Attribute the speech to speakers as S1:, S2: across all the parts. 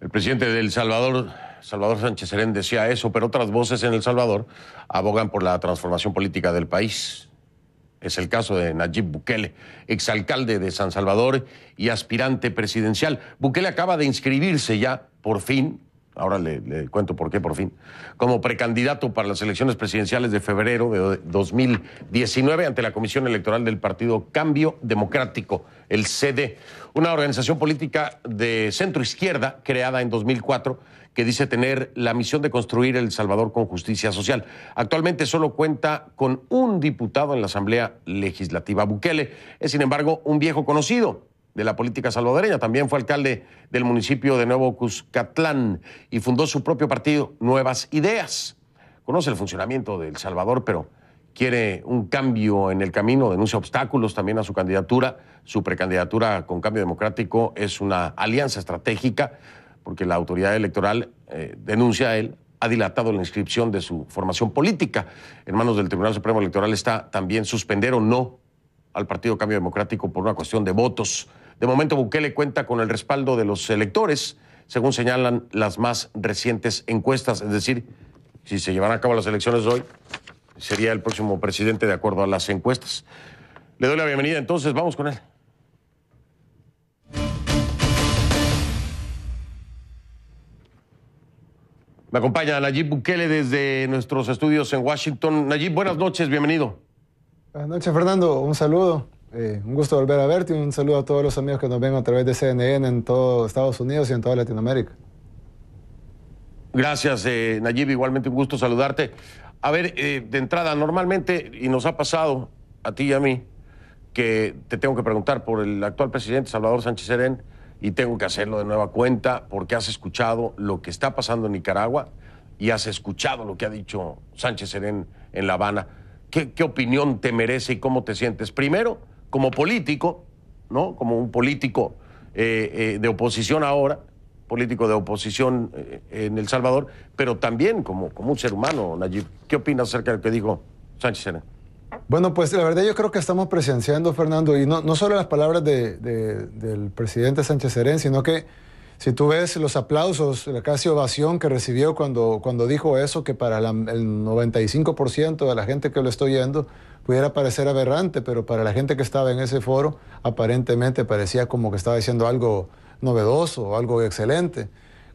S1: El presidente de El Salvador, Salvador Sánchez Serén, decía eso, pero otras voces en El Salvador abogan por la transformación política del país. Es el caso de Nayib Bukele, exalcalde de San Salvador y aspirante presidencial. Bukele acaba de inscribirse ya, por fin, ahora le, cuento por qué por fin, como precandidato para las elecciones presidenciales de febrero de 2019 ante la Comisión Electoral del Partido Cambio Democrático, el CD, una organización política de centro izquierda creada en 2004 que dice tener la misión de construir El Salvador con justicia social. Actualmente solo cuenta con un diputado en la Asamblea Legislativa. Bukele es, sin embargo, un viejo conocido de la política salvadoreña. También fue alcalde del municipio de Nuevo Cuscatlán y fundó su propio partido, Nuevas Ideas. Conoce el funcionamiento de El Salvador, pero quiere un cambio en el camino, denuncia obstáculos también a su candidatura. Su precandidatura con cambio democrático es una alianza estratégica porque la autoridad electoral eh, denuncia a él ha dilatado la inscripción de su formación política. En manos del Tribunal Supremo Electoral está también suspender o no al Partido Cambio Democrático por una cuestión de votos. De momento, Bukele cuenta con el respaldo de los electores, según señalan las más recientes encuestas. Es decir, si se llevan a cabo las elecciones hoy, sería el próximo presidente de acuerdo a las encuestas. Le doy la bienvenida, entonces vamos con él. Me acompaña Nayib Bukele desde nuestros estudios en Washington. Nayib, buenas noches, bienvenido.
S2: Buenas noches, Fernando. Un saludo. Eh, un gusto volver a verte y un saludo a todos los amigos que nos ven a través de CNN en todo Estados Unidos y en toda Latinoamérica.
S1: Gracias, eh, Nayib. Igualmente un gusto saludarte. A ver, eh, de entrada, normalmente, y nos ha pasado a ti y a mí, que te tengo que preguntar por el actual presidente Salvador Sánchez Serén y tengo que hacerlo de nueva cuenta porque has escuchado lo que está pasando en Nicaragua y has escuchado lo que ha dicho Sánchez Serén en La Habana. ¿Qué, qué opinión te merece y cómo te sientes? Primero, como político, ¿no? Como un político eh, eh, de oposición ahora, político de oposición eh, en El Salvador, pero también como, como un ser humano, Nayib. ¿Qué opinas acerca de lo que dijo Sánchez Serena?
S2: Bueno, pues la verdad yo creo que estamos presenciando, Fernando, y no, no solo las palabras del presidente Sánchez Serén, sino que si tú ves los aplausos, la casi ovación que recibió cuando, cuando dijo eso, que para el 95% de la gente que lo está oyendo pudiera parecer aberrante, pero para la gente que estaba en ese foro aparentemente parecía como que estaba diciendo algo novedoso, algo excelente.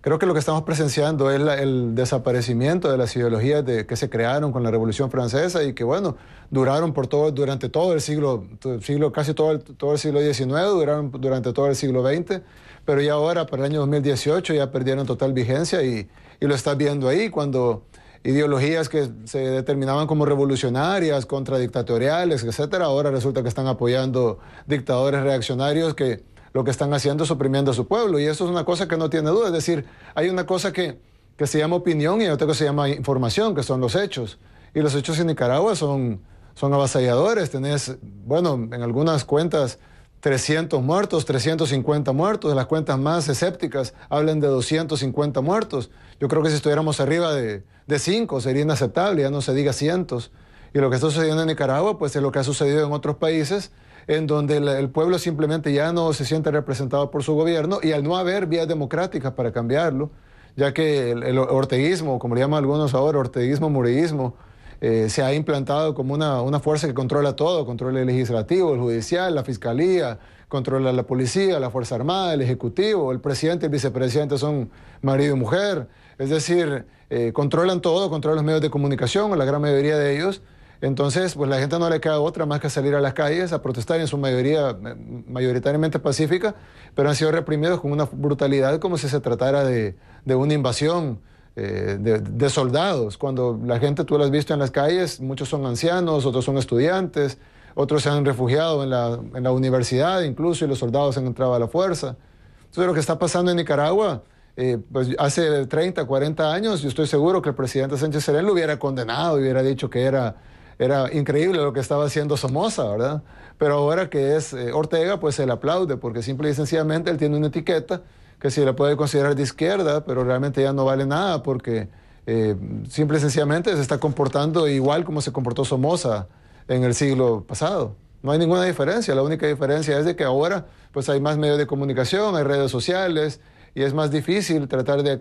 S2: Creo que lo que estamos presenciando es el desaparecimiento de las ideologías que se crearon con la Revolución Francesa y que, bueno, duraron por todo, durante todo el siglo, siglo casi todo el, todo el siglo XIX, duraron durante todo el siglo XX, pero ya ahora, para el año 2018, ya perdieron total vigencia y, lo estás viendo ahí cuando ideologías que se determinaban como revolucionarias, contradictatoriales, etcétera, ahora resulta que están apoyando dictadores reaccionarios que lo que están haciendo es oprimiendo a su pueblo. Y eso es una cosa que no tiene duda. Es decir, hay una cosa que, se llama opinión y otra que se llama información, que son los hechos. Y los hechos en Nicaragua son, son avasalladores. Tenés, bueno, en algunas cuentas 300 muertos, 350 muertos. En las cuentas más escépticas hablan de 250 muertos. Yo creo que si estuviéramos arriba de, de 5 sería inaceptable, ya no se diga cientos. Y lo que está sucediendo en Nicaragua, pues es lo que ha sucedido en otros países en donde el, pueblo simplemente ya no se siente representado por su gobierno y al no haber vías democráticas para cambiarlo, ya que el, el orteguismo, como le llaman algunos ahora, orteguismo, mureísmo, eh, se ha implantado como una, fuerza que controla todo, controla el legislativo, el judicial, la fiscalía, controla la policía, la Fuerza Armada, el Ejecutivo, el presidente y el vicepresidente son marido y mujer, es decir, eh, controlan todo, controlan los medios de comunicación, la gran mayoría de ellos, entonces, pues la gente no le queda otra más que salir a las calles a protestar, en su mayoría, eh, mayoritariamente pacífica, pero han sido reprimidos con una brutalidad como si se tratara de, de una invasión eh, de, soldados. Cuando la gente, tú la has visto en las calles, muchos son ancianos, otros son estudiantes, otros se han refugiado en la, en la universidad incluso y los soldados han entrado a la fuerza. Entonces, lo que está pasando en Nicaragua... Eh, pues hace 30, 40 años, yo estoy seguro que el presidente Sánchez Serén lo hubiera condenado y hubiera dicho que era era increíble lo que estaba haciendo Somoza, ¿verdad? Pero ahora que es eh, Ortega, pues se aplaude, porque simple y sencillamente él tiene una etiqueta que se le puede considerar de izquierda, pero realmente ya no vale nada, porque eh, simple y sencillamente se está comportando igual como se comportó Somoza en el siglo pasado. No hay ninguna diferencia, la única diferencia es de que ahora pues hay más medios de comunicación, hay redes sociales y es más difícil tratar de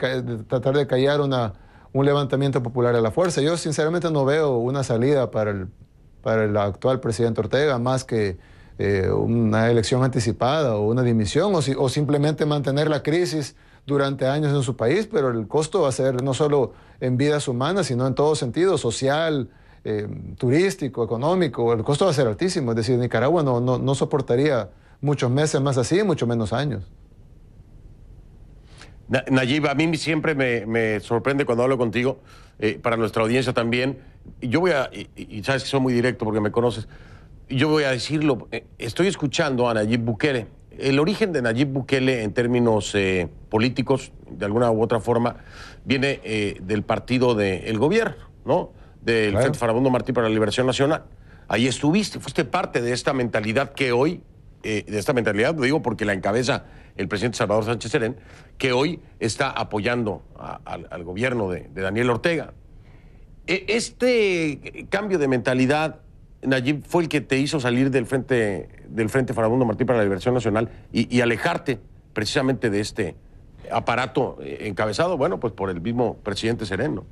S2: tratar de callar una, un levantamiento popular a la fuerza. Yo sinceramente no veo una salida para el, para el actual presidente Ortega más que eh, una elección anticipada o una dimisión o, o, simplemente mantener la crisis durante años en su país, pero el costo va a ser no solo en vidas humanas, sino en todo sentido, social, eh, turístico, económico, el costo va a ser altísimo, es decir, Nicaragua no, no, no soportaría muchos meses más así, mucho menos años.
S1: Nayib, a mí siempre me, sorprende cuando hablo contigo, eh, para nuestra audiencia también. Yo voy a, y, sabes que soy muy directo porque me conoces, yo voy a decirlo, eh, estoy escuchando a Nayib Bukele. El origen de Nayib Bukele en términos eh, políticos, de alguna u otra forma, viene del partido del gobierno, ¿no? Del Farabundo Martí para la Liberación Nacional. Ahí estuviste, fuiste parte de esta mentalidad que hoy, de esta mentalidad, lo digo porque la encabeza el presidente Salvador Sánchez Serén, que hoy está apoyando al gobierno de, Daniel Ortega. E, ¿Este cambio de mentalidad, Nayib, fue el que te hizo salir del Frente, del frente Farabundo Martí para la Liberación Nacional y, alejarte precisamente de este aparato eh, encabezado, bueno, pues por el mismo presidente Sereno?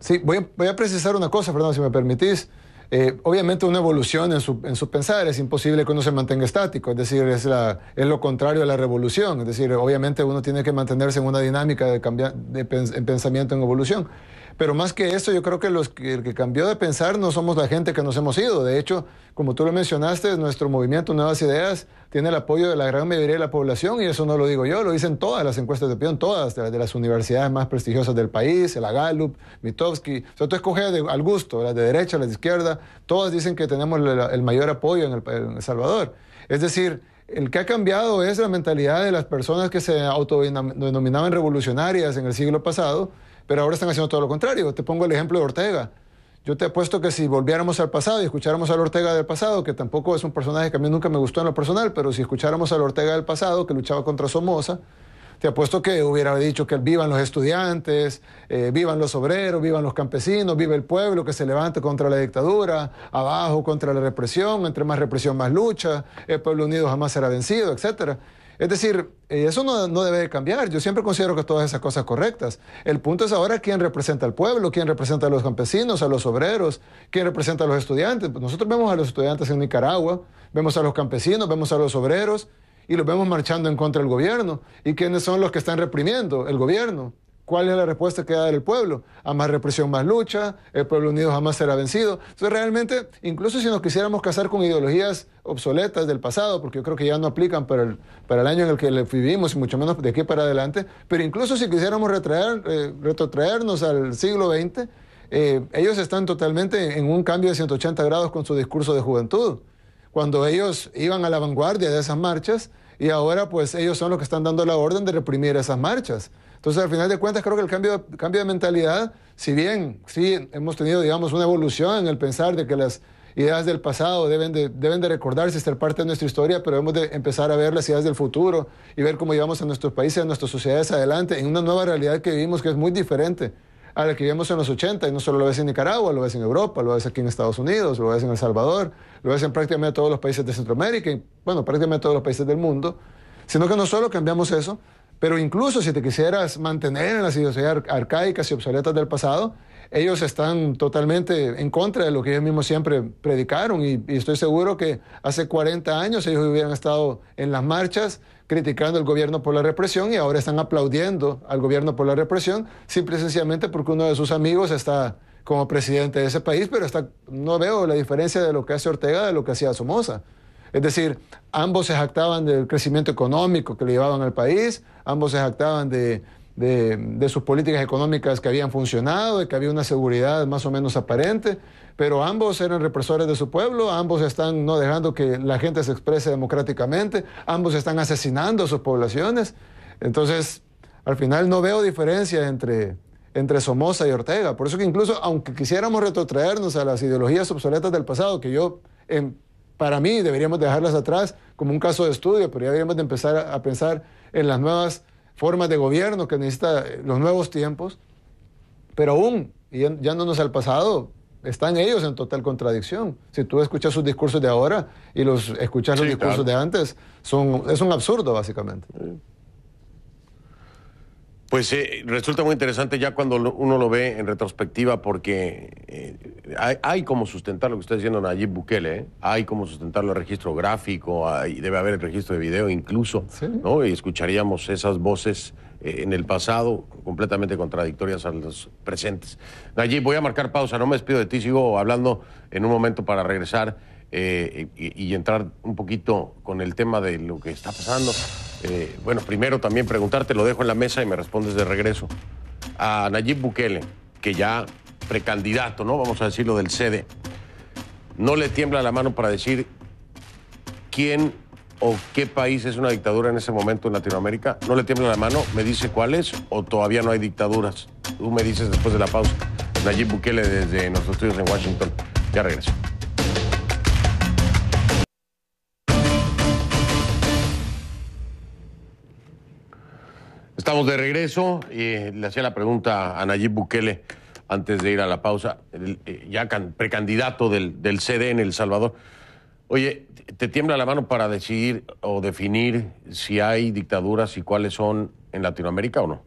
S1: Sí, voy voy a
S2: precisar una cosa, Fernando, si me permitís. Eh, obviamente una evolución en su, en pensar, es imposible que uno se mantenga estático, es decir, es, lo contrario a la revolución, es decir, obviamente uno tiene que mantenerse en una dinámica de, cambiar, pensamiento en evolución. Pero más que eso, yo creo que, el que cambió de pensar no somos la gente que nos hemos ido. De hecho, como tú lo mencionaste, nuestro movimiento Nuevas Ideas tiene el apoyo de la gran mayoría de la población y eso no lo digo yo, lo dicen todas las encuestas de opinión, todas de, las universidades más prestigiosas del país, la Gallup, Mitofsky. O sea, tú escoges al gusto, las de derecha, las de izquierda, todas dicen que tenemos el mayor apoyo en en el Salvador. Es decir, el que ha cambiado es la mentalidad de las personas que se autodenominaban revolucionarias en el siglo pasado pero ahora están haciendo todo lo contrario. Te pongo el ejemplo de Ortega. Yo te apuesto que si volviéramos al pasado y escucháramos al Ortega del pasado, que tampoco es un personaje que a mí nunca me gustó en lo personal, pero si escucháramos al Ortega del pasado, que luchaba contra Somoza, te apuesto que hubiera dicho que vivan los estudiantes, eh, vivan los obreros, vivan los campesinos, vive el pueblo que se levante contra la dictadura, abajo contra la represión, entre más represión más lucha, el pueblo unido jamás será vencido, etcétera. Es decir, eh, eso no, debe cambiar. Yo siempre considero que todas esas cosas correctas. El punto es ahora quién representa al pueblo, quién representa a los campesinos, a los obreros, quién representa a los estudiantes. Pues nosotros vemos a los estudiantes en Nicaragua, vemos a los campesinos, vemos a los obreros y los vemos marchando en contra del gobierno. ¿Y quiénes son los que están reprimiendo? El gobierno. ¿Cuál es la respuesta que da el pueblo? A más represión, más lucha, el pueblo unido jamás será vencido. Entonces realmente, incluso si nos quisiéramos casar con ideologías obsoletas del pasado, porque yo creo que ya no aplican para el, para el año en el que vivimos y mucho menos de aquí para adelante, pero incluso si quisiéramos eh, retrotraernos al siglo XX, eh, ellos están totalmente en un cambio de 180 grados con su discurso de juventud. Cuando ellos iban a la vanguardia de esas marchas y ahora pues ellos son los que están dando la orden de reprimir esas marchas. Entonces, al final de cuentas, creo que el cambio, cambio de mentalidad, si bien sí hemos tenido, digamos, una evolución en el pensar de que las ideas del pasado deben de, deben de recordarse, ser parte de nuestra historia, pero hemos de empezar a ver las ideas del futuro y ver cómo llevamos a nuestros países, a nuestras sociedades adelante, en una nueva realidad que vivimos que es muy diferente a la que vivimos en los 80, y no solo lo ves en Nicaragua, lo ves en Europa, lo ves aquí en Estados Unidos, lo ves en El Salvador, lo ves en prácticamente todos los países de Centroamérica y, bueno, prácticamente todos los países del mundo, sino que no solo cambiamos eso, pero incluso si te quisieras mantener en las ideologías arcaicas y obsoletas del pasado, ellos están totalmente en contra de lo que ellos mismos siempre predicaron y, estoy seguro que hace 40 años ellos hubieran estado en las marchas criticando al gobierno por la represión y ahora están aplaudiendo al gobierno por la represión, simple y sencillamente porque uno de sus amigos está como presidente de ese país, pero no veo la diferencia de lo que hace Ortega de lo que hacía Somoza. Es decir, ambos se jactaban del crecimiento económico que le llevaban al país, ambos se jactaban de, sus políticas económicas que habían funcionado, y que había una seguridad más o menos aparente, pero ambos eran represores de su pueblo, ambos están no dejando que la gente se exprese democráticamente, ambos están asesinando a sus poblaciones. Entonces, al final no veo diferencia entre, entre Somoza y Ortega. Por eso que incluso, aunque quisiéramos retrotraernos a las ideologías obsoletas del pasado, que yo... En, para mí deberíamos dejarlas atrás como un caso de estudio, pero ya deberíamos de empezar a, pensar en las nuevas formas de gobierno que necesita eh, los nuevos tiempos. Pero aún, y nos al pasado, están ellos en total contradicción. Si tú escuchas sus discursos de ahora y los escuchas los discursos de antes, son, es un absurdo, básicamente.
S1: Pues eh, resulta muy interesante ya cuando uno lo ve en retrospectiva porque eh, hay, como sustentar lo que está diciendo Nayib Bukele, ¿eh? hay como sustentarlo el registro gráfico, debe haber el registro de video incluso, ¿no? Y escucharíamos esas voces en el pasado completamente contradictorias a las presentes. Nayib, voy a marcar pausa, no me despido de ti, sigo hablando en un momento para regresar y entrar un poquito con el tema de lo que está pasando. Eh, bueno, primero también preguntarte, lo dejo en la mesa y me respondes de regreso. A Nayib Bukele, que ya precandidato, ¿no? Vamos a decirlo del sede, no le tiembla la mano para decir quién o qué país es una dictadura en ese momento en Latinoamérica. No le tiembla la mano, me dice cuál es o todavía no hay dictaduras. Tú me dices después de la pausa. Nayib Bukele desde nuestros estudios en Washington. Ya regreso. Estamos de regreso. y le hacía la pregunta a Nayib Bukele antes de ir a la pausa, eh, ya precandidato del, CD en El Salvador. Oye, te tiembla la mano para decidir o definir si hay dictaduras y cuáles son en Latinoamérica o no.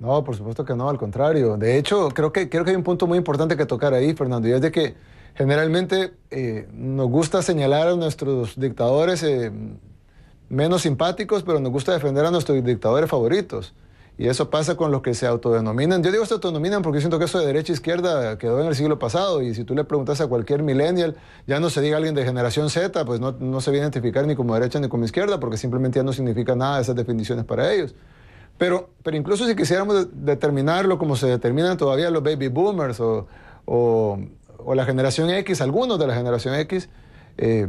S2: No, por supuesto que no, al contrario. De hecho, creo que, creo que hay un punto muy importante que tocar ahí, Fernando, y es de que generalmente eh, nos gusta señalar a nuestros dictadores eh, menos simpáticos, pero nos gusta defender a nuestros dictadores favoritos. Y eso pasa con los que se autodenominan. Yo digo se autodenominan porque siento que eso de derecha e izquierda quedó en el siglo pasado. Y si tú le preguntas a cualquier millennial, ya no se diga alguien de generación Z, pues no, se va a identificar ni como derecha ni como izquierda, porque simplemente ya no significa nada esas definiciones para ellos. Pero, pero incluso si quisiéramos determinarlo como se determinan todavía los baby boomers o, o, la generación X, algunos de la generación X, eh,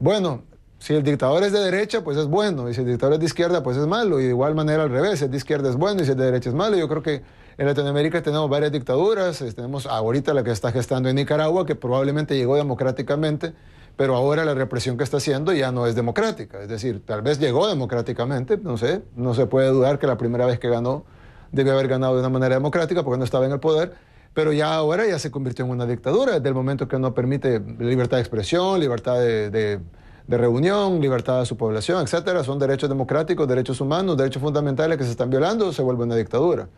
S2: bueno, si el dictador es de derecha, pues es bueno, y si el dictador es de izquierda, pues es malo, y de igual manera al revés, si es de izquierda es bueno y si es de derecha es malo. Yo creo que en Latinoamérica tenemos varias dictaduras, eh, tenemos ahorita la que está gestando en Nicaragua, que probablemente llegó democráticamente, pero ahora la represión que está haciendo ya no es democrática, es decir, tal vez llegó democráticamente, no sé, no se puede dudar que la primera vez que ganó debe haber ganado de una manera democrática porque no estaba en el poder, pero ya ahora ya se convirtió en una dictadura desde el momento que no permite libertad de expresión, libertad de de reunión, libertad de su población, etcétera, son derechos democráticos, derechos humanos, derechos fundamentales que se están violando, se vuelve una dictadura.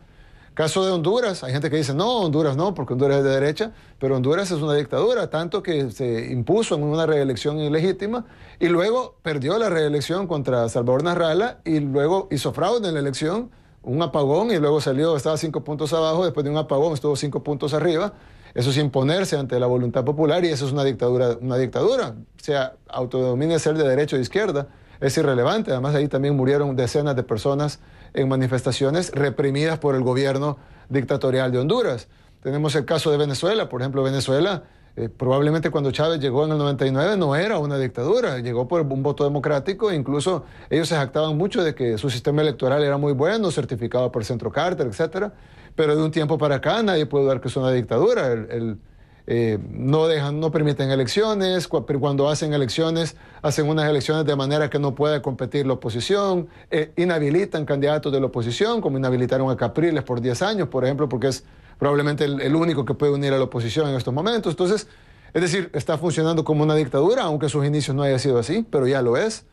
S2: Caso de Honduras, hay gente que dice, no, Honduras no, porque Honduras es de derecha, pero Honduras es una dictadura, tanto que se impuso en una reelección ilegítima y luego perdió la reelección contra Salvador Narrala y luego hizo fraude en la elección, un apagón y luego salió, estaba cinco puntos abajo, después de un apagón estuvo cinco puntos arriba eso es imponerse ante la voluntad popular y eso es una dictadura. Una dictadura. O sea, autodomine ser de derecha o de izquierda es irrelevante. Además, ahí también murieron decenas de personas en manifestaciones reprimidas por el gobierno dictatorial de Honduras. Tenemos el caso de Venezuela. Por ejemplo, Venezuela, eh, probablemente cuando Chávez llegó en el 99 no era una dictadura, llegó por un voto democrático. E incluso ellos se jactaban mucho de que su sistema electoral era muy bueno, certificado por Centro Carter, etcétera pero de un tiempo para acá nadie puede dudar que es una dictadura. Eh, no, dejan, no permiten elecciones, cuando hacen elecciones, hacen unas elecciones de manera que no pueda competir la oposición, eh, inhabilitan candidatos de la oposición, como inhabilitaron a Capriles por 10 años, por ejemplo, porque es probablemente el, único que puede unir a la oposición en estos momentos. Entonces, es decir, está funcionando como una dictadura, aunque sus inicios no haya sido así, pero ya lo es.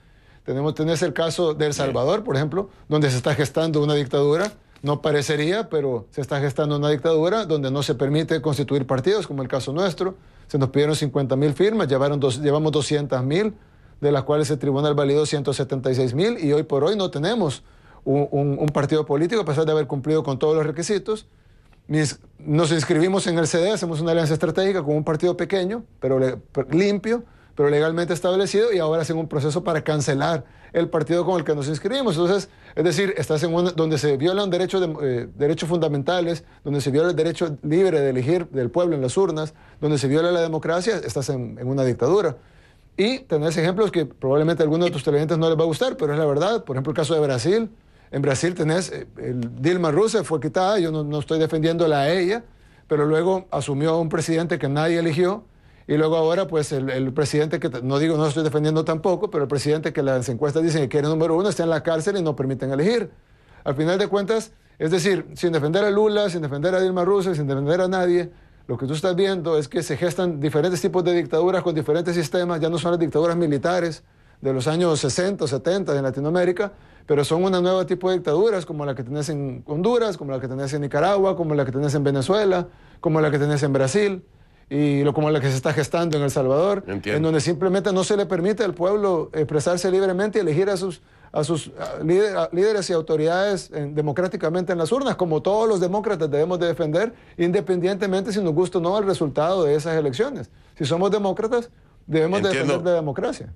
S2: Tenemos, tenés el caso de El Salvador, por ejemplo, donde se está gestando una dictadura no parecería, pero se está gestando una dictadura donde no se permite constituir partidos, como el caso nuestro. Se nos pidieron 50 mil firmas, llevaron dos, llevamos 200 mil, de las cuales el tribunal validó 176 mil y hoy por hoy no tenemos un, un, partido político, a pesar de haber cumplido con todos los requisitos. Nos inscribimos en el CD, hacemos una alianza estratégica con un partido pequeño, pero limpio, pero legalmente establecido y ahora hacen un proceso para cancelar el partido con el que nos inscribimos. Entonces, es decir, estás en un, donde se violan derechos, eh, derechos fundamentales, donde se viola el derecho libre de elegir del pueblo en las urnas, donde se viola la democracia, estás en, una dictadura. Y tenés ejemplos que probablemente a algunos de tus televidentes no les va a gustar, pero es la verdad. Por ejemplo, el caso de Brasil. En Brasil tenés, eh, Dilma Rousseff fue quitada, yo no, no estoy defendiéndola a ella, pero luego asumió a un presidente que nadie eligió, y luego ahora, pues el, presidente, que no digo, no estoy defendiendo tampoco, pero el presidente que las encuestas dicen que quiere número uno está en la cárcel y no permiten elegir. Al final de cuentas, es decir, sin defender a Lula, sin defender a Dilma Rousseff, sin defender a nadie, lo que tú estás viendo es que se gestan diferentes tipos de dictaduras con diferentes sistemas, ya no son las dictaduras militares de los años 60, 70 en Latinoamérica, pero son un nuevo tipo de dictaduras como la que tenés en Honduras, como la que tenés en Nicaragua, como la que tenés en Venezuela, como la que tenés en Brasil y lo, como la que se está gestando en El Salvador, en donde simplemente no se le permite al pueblo expresarse libremente y elegir a sus, a sus líderes y autoridades eh, democráticamente en las urnas, como todos los demócratas debemos de defender, independientemente si nos gusta o no el resultado de esas elecciones. Si somos demócratas, debemos defender la democracia.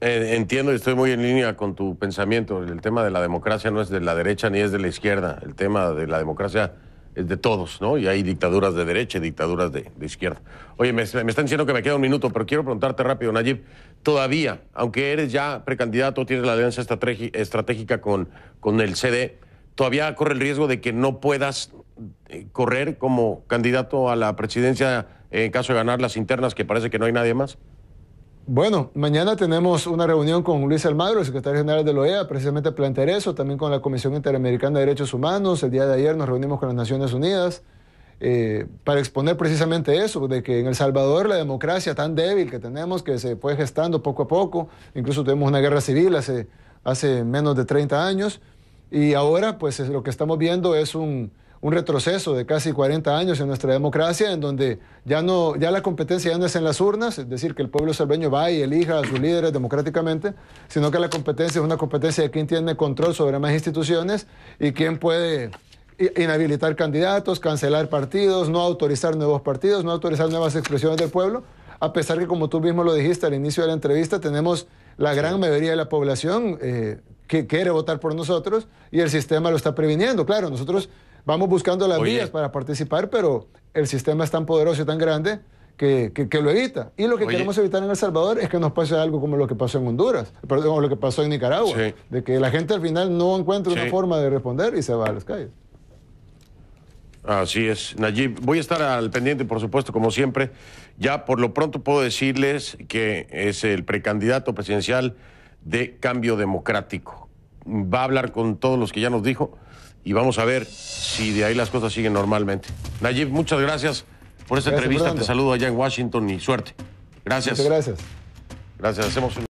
S1: Eh, entiendo y estoy muy en línea con tu pensamiento. El tema de la democracia no es de la derecha ni es de la izquierda. El tema de la democracia es eh, de todos, ¿no? Y hay dictaduras de derecha y dictaduras de, izquierda. Oye, me, están diciendo que me queda un minuto, pero quiero preguntarte rápido, Nayib. Todavía, aunque eres ya precandidato, tienes la alianza estratégica con, con el CD, ¿todavía corre el riesgo de que no puedas eh, correr como candidato a la presidencia en caso de ganar las internas, que parece que no hay nadie más?
S2: Bueno, mañana tenemos una reunión con Luis Almagro, el secretario general de la e OEA, precisamente plantear eso, también con la Comisión Interamericana de Derechos Humanos. El día de ayer nos reunimos con las Naciones Unidas eh, para exponer precisamente eso, de que en El Salvador la democracia tan débil que tenemos, que se fue gestando poco a poco, incluso tuvimos una guerra civil hace, hace menos de 30 años, y ahora pues lo que estamos viendo es un un retroceso de casi 40 años en nuestra democracia, en donde ya, no, ya la competencia ya no es en las urnas, es decir, que el pueblo salveño va y elija a sus líderes democráticamente, sino que la competencia es una competencia de quién tiene control sobre más instituciones y quién puede inhabilitar candidatos, cancelar partidos, no autorizar nuevos partidos, no autorizar nuevas expresiones del pueblo, a pesar que, como tú mismo lo dijiste al inicio de la entrevista, tenemos la gran mayoría de la población eh, que quiere votar por nosotros y el sistema lo está previniendo. Claro, nosotros vamos buscando las vías para participar, pero el sistema es tan poderoso y tan grande que, lo evita. Y lo que queremos evitar en El Salvador es que nos pase algo como lo que pasó en Honduras, perdón, lo que pasó en Nicaragua, de que la gente al final no encuentra una forma de responder y se va a las calles.
S1: Así es, Nayib. Voy a estar al pendiente, por supuesto, como siempre. Ya por lo pronto puedo decirles que es el precandidato presidencial de Cambio Democrático. Va a hablar con todos los que ya nos dijo y vamos a ver si de ahí las cosas siguen normalmente. Nayib, muchas gracias por esta entrevista. Te saludo allá en Washington y suerte. Gracias. Muchas gracias. Gracias. Hacemos un...